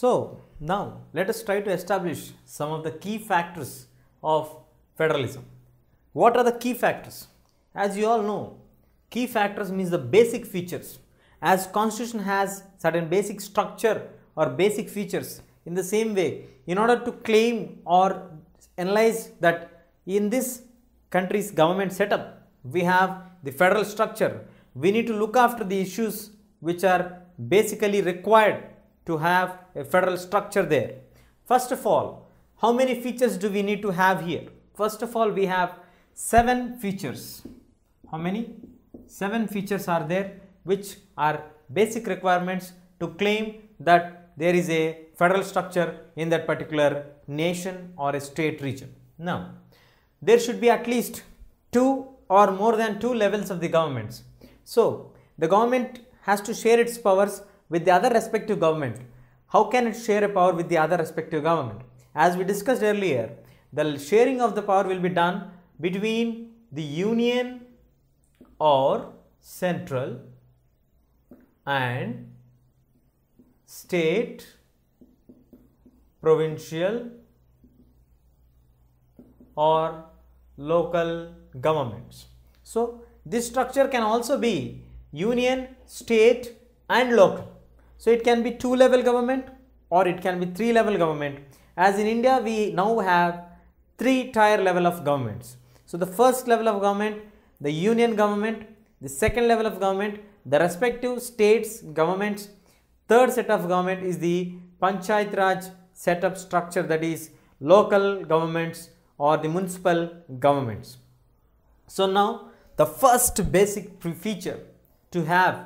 So now let us try to establish some of the key factors of federalism. What are the key factors? As you all know, key factors means the basic features. As constitution has certain basic structure or basic features, in the same way, in order to claim or analyze that in this country's government setup, we have the federal structure. We need to look after the issues which are basically required to have a federal structure there. First of all, how many features do we need to have here? First of all, we have seven features. How many? Seven features are there which are basic requirements to claim that there is a federal structure in that particular nation or a state region. Now, there should be at least two or more than two levels of the governments. So, the government has to share its powers with the other respective government. How can it share a power with the other respective government? As we discussed earlier, the sharing of the power will be done between the union or central and state, provincial or local governments. So, this structure can also be union, state and local. So it can be two level government or it can be three level government. As in India, we now have three tier level of governments. So the first level of government, the union government, the second level of government, the respective states governments, third set of government is the Panchayat Raj setup structure that is local governments or the municipal governments. So now the first basic feature to have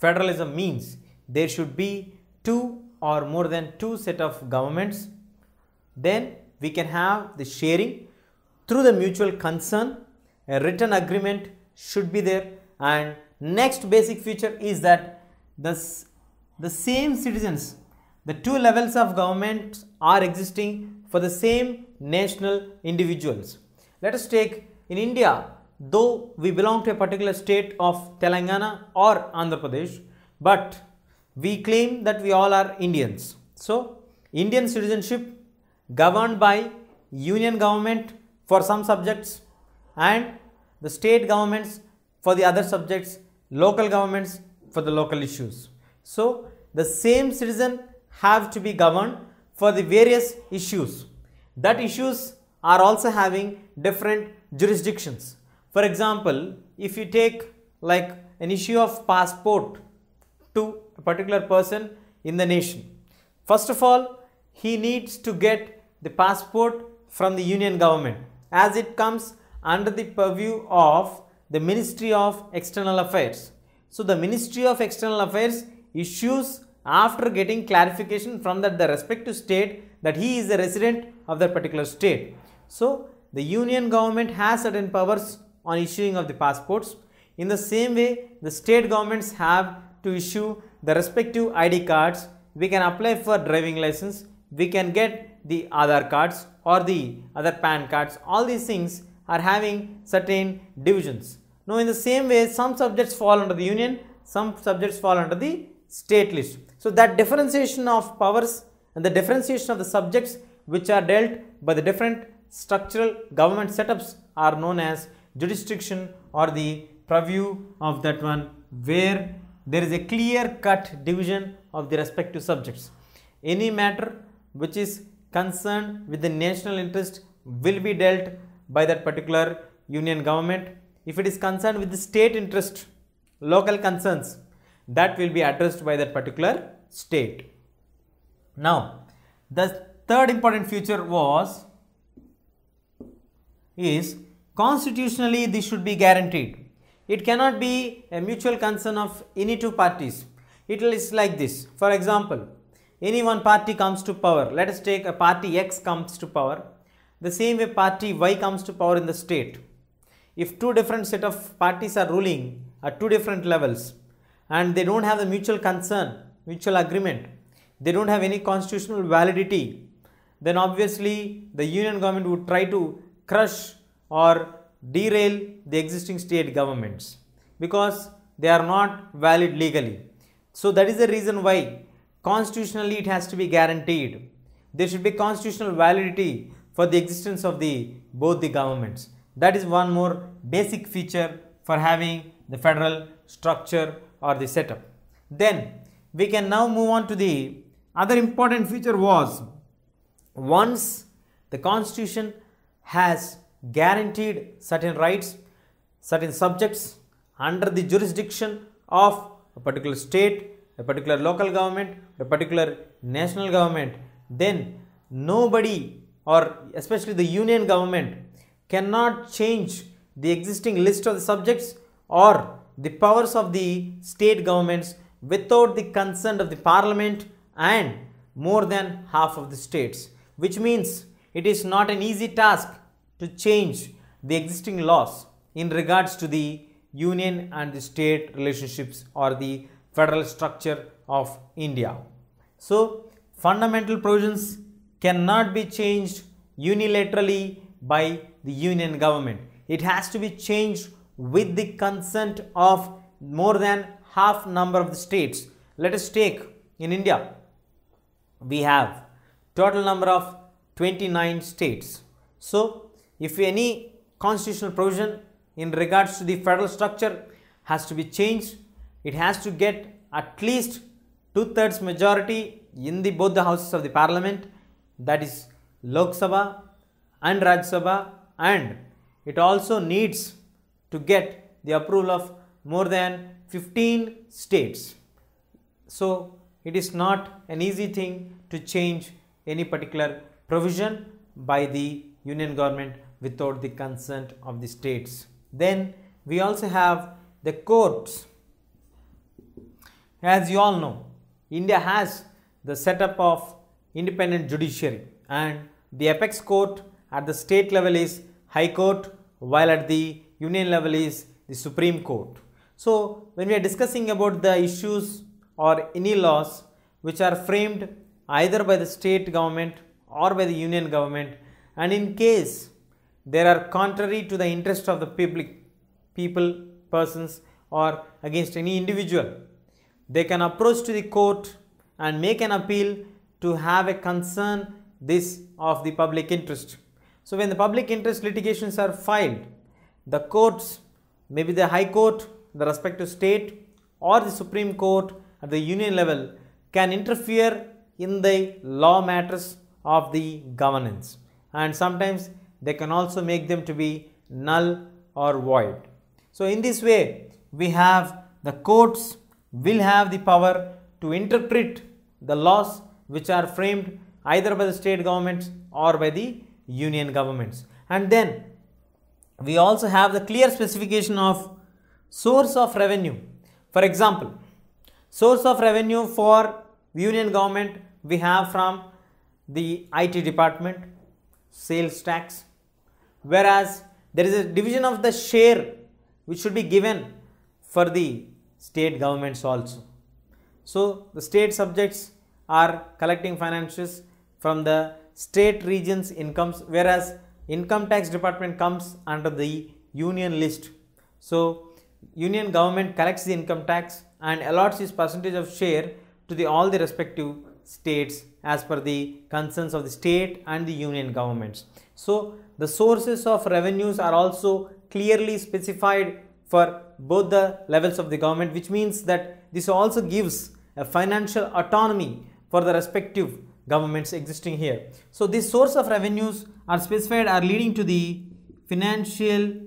federalism means there should be two or more than two set of governments. Then we can have the sharing through the mutual concern. A written agreement should be there and next basic feature is that this, the same citizens, the two levels of government are existing for the same national individuals. Let us take in India, though we belong to a particular state of Telangana or Andhra Pradesh, but we claim that we all are Indians. So, Indian citizenship governed by union government for some subjects and the state governments for the other subjects, local governments for the local issues. So, the same citizen have to be governed for the various issues. That issues are also having different jurisdictions. For example, if you take like an issue of passport to a particular person in the nation. First of all, he needs to get the passport from the union government as it comes under the purview of the Ministry of External Affairs. So, the Ministry of External Affairs issues after getting clarification from that the respective state that he is a resident of that particular state. So, the union government has certain powers on issuing of the passports. In the same way, the state governments have to issue the respective ID cards, we can apply for driving license, we can get the other cards or the other PAN cards. All these things are having certain divisions. Now in the same way, some subjects fall under the union, some subjects fall under the state list. So that differentiation of powers and the differentiation of the subjects which are dealt by the different structural government setups are known as jurisdiction or the purview of that one where there is a clear cut division of the respective subjects. Any matter which is concerned with the national interest will be dealt by that particular union government. If it is concerned with the state interest, local concerns, that will be addressed by that particular state. Now, the third important feature was is constitutionally this should be guaranteed it cannot be a mutual concern of any two parties. It is like this. For example, any one party comes to power. Let us take a party X comes to power. The same way party Y comes to power in the state. If two different set of parties are ruling at two different levels and they don't have a mutual concern, mutual agreement, they don't have any constitutional validity, then obviously the union government would try to crush or derail the existing state governments because they are not valid legally. So that is the reason why constitutionally it has to be guaranteed. There should be constitutional validity for the existence of the both the governments. That is one more basic feature for having the federal structure or the setup. Then we can now move on to the other important feature was once the constitution has guaranteed certain rights, certain subjects under the jurisdiction of a particular state, a particular local government, a particular national government, then nobody or especially the union government cannot change the existing list of the subjects or the powers of the state governments without the consent of the parliament and more than half of the states, which means it is not an easy task to change the existing laws in regards to the union and the state relationships or the federal structure of India. So, fundamental provisions cannot be changed unilaterally by the union government. It has to be changed with the consent of more than half number of the states. Let us take in India, we have total number of 29 states. So, if any constitutional provision in regards to the federal structure has to be changed, it has to get at least two-thirds majority in the both the houses of the parliament that is Lok Sabha and Raj Sabha and it also needs to get the approval of more than 15 states. So, it is not an easy thing to change any particular provision by the union government without the consent of the states. Then we also have the courts. As you all know, India has the setup of independent judiciary and the apex court at the state level is High Court while at the union level is the Supreme Court. So, when we are discussing about the issues or any laws which are framed either by the state government or by the union government and in case there are contrary to the interest of the public people persons or against any individual they can approach to the court and make an appeal to have a concern this of the public interest so when the public interest litigations are filed the courts maybe the high court the respective state or the supreme court at the union level can interfere in the law matters of the governance and sometimes they can also make them to be null or void. So, in this way we have the courts will have the power to interpret the laws which are framed either by the state governments or by the union governments. And then we also have the clear specification of source of revenue. For example, source of revenue for union government we have from the IT department, sales tax, whereas there is a division of the share which should be given for the state governments also. So, the state subjects are collecting finances from the state regions incomes whereas income tax department comes under the union list. So, union government collects the income tax and allots its percentage of share to the all the respective states as per the concerns of the state and the union governments. So, the sources of revenues are also clearly specified for both the levels of the government which means that this also gives a financial autonomy for the respective governments existing here. So, this source of revenues are specified are leading to the financial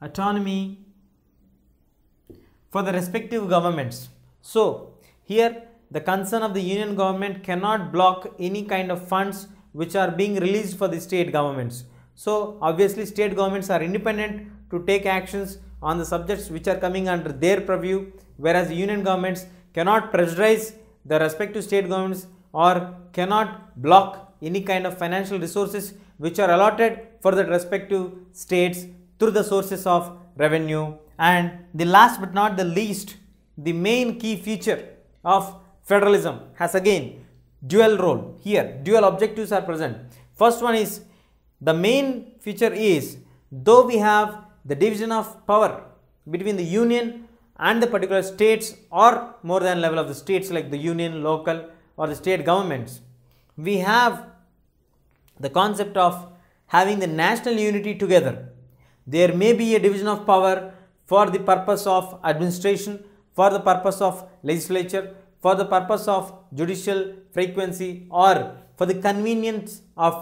autonomy for the respective governments. So, here the concern of the union government cannot block any kind of funds which are being released for the state governments. So obviously state governments are independent to take actions on the subjects which are coming under their purview whereas union governments cannot pressurize the respective state governments or cannot block any kind of financial resources which are allotted for the respective states through the sources of revenue and the last but not the least the main key feature of federalism has again dual role. Here dual objectives are present. First one is the main feature is though we have the division of power between the union and the particular states or more than level of the states like the union, local or the state governments, we have the concept of having the national unity together. There may be a division of power for the purpose of administration, for the purpose of legislature, for the purpose of judicial frequency or for the convenience of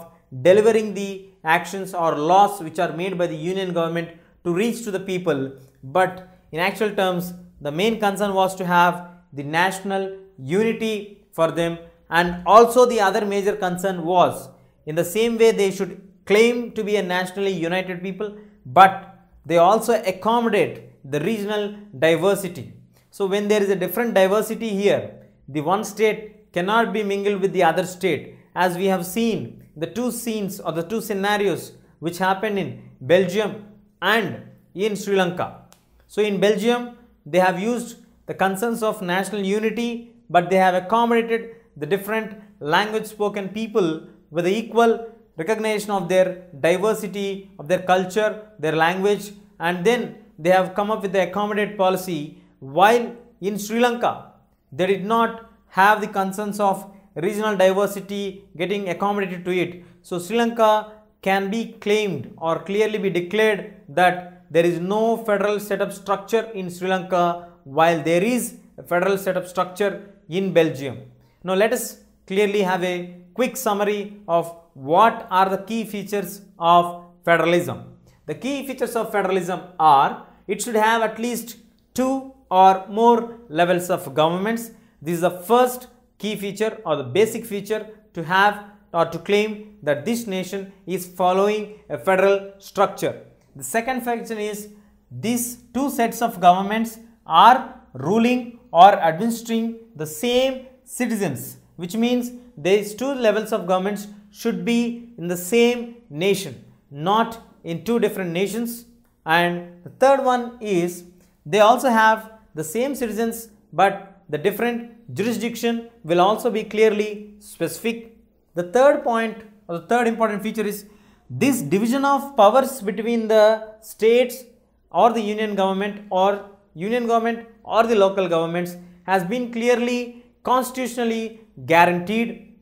delivering the actions or laws which are made by the union government to reach to the people. But in actual terms, the main concern was to have the national unity for them and also the other major concern was in the same way they should claim to be a nationally united people but they also accommodate the regional diversity so when there is a different diversity here, the one state cannot be mingled with the other state. As we have seen, the two scenes or the two scenarios which happened in Belgium and in Sri Lanka. So in Belgium, they have used the concerns of national unity, but they have accommodated the different language spoken people with the equal recognition of their diversity, of their culture, their language, and then they have come up with the accommodate policy while in Sri Lanka, they did not have the concerns of regional diversity getting accommodated to it. So Sri Lanka can be claimed or clearly be declared that there is no federal setup structure in Sri Lanka while there is a federal setup structure in Belgium. Now let us clearly have a quick summary of what are the key features of federalism. The key features of federalism are it should have at least two or more levels of governments. This is the first key feature or the basic feature to have or to claim that this nation is following a federal structure. The second function is these two sets of governments are ruling or administering the same citizens which means these two levels of governments should be in the same nation not in two different nations and the third one is they also have the same citizens but the different jurisdiction will also be clearly specific. The third point or the third important feature is this division of powers between the states or the union government or union government or the local governments has been clearly constitutionally guaranteed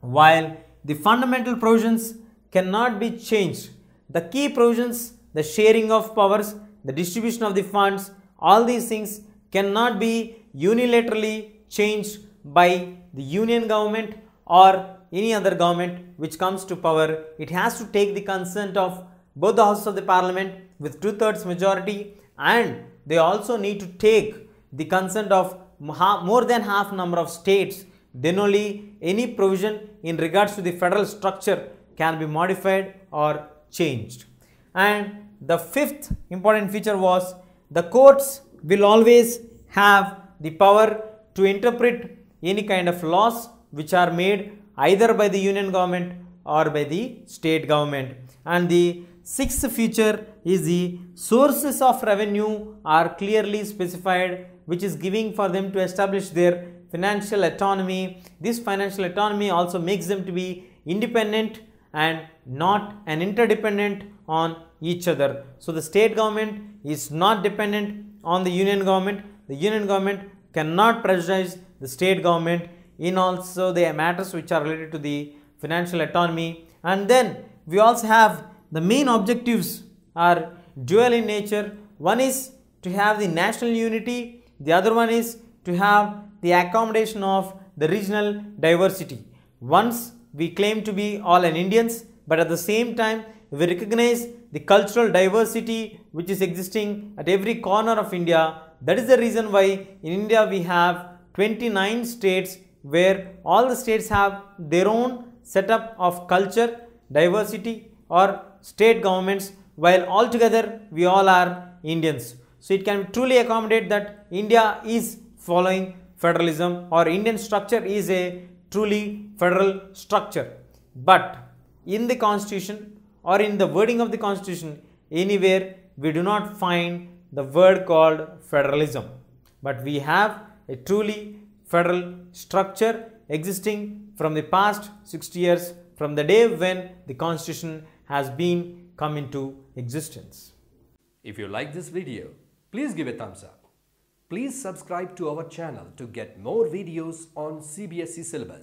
while the fundamental provisions cannot be changed. The key provisions, the sharing of powers, the distribution of the funds, all these things cannot be unilaterally changed by the union government or any other government which comes to power. It has to take the consent of both the houses of the parliament with two-thirds majority and they also need to take the consent of more than half number of states then only any provision in regards to the federal structure can be modified or changed. And the fifth important feature was the courts will always have the power to interpret any kind of laws which are made either by the union government or by the state government. And the sixth feature is the sources of revenue are clearly specified which is giving for them to establish their financial autonomy. This financial autonomy also makes them to be independent and not an interdependent on each other. So the state government is not dependent on the union government. The union government cannot prejudice the state government in also the matters which are related to the financial autonomy. And then we also have the main objectives are dual in nature. One is to have the national unity. The other one is to have the accommodation of the regional diversity. Once we claim to be all an Indians, but at the same time we recognize the cultural diversity which is existing at every corner of India. That is the reason why in India we have 29 states where all the states have their own setup of culture, diversity or state governments while altogether we all are Indians. So, it can truly accommodate that India is following federalism or Indian structure is a truly federal structure. But in the constitution or in the wording of the constitution anywhere we do not find the word called federalism but we have a truly federal structure existing from the past 60 years from the day when the constitution has been come into existence. If you like this video, please give a thumbs up. Please subscribe to our channel to get more videos on CBSE syllabus.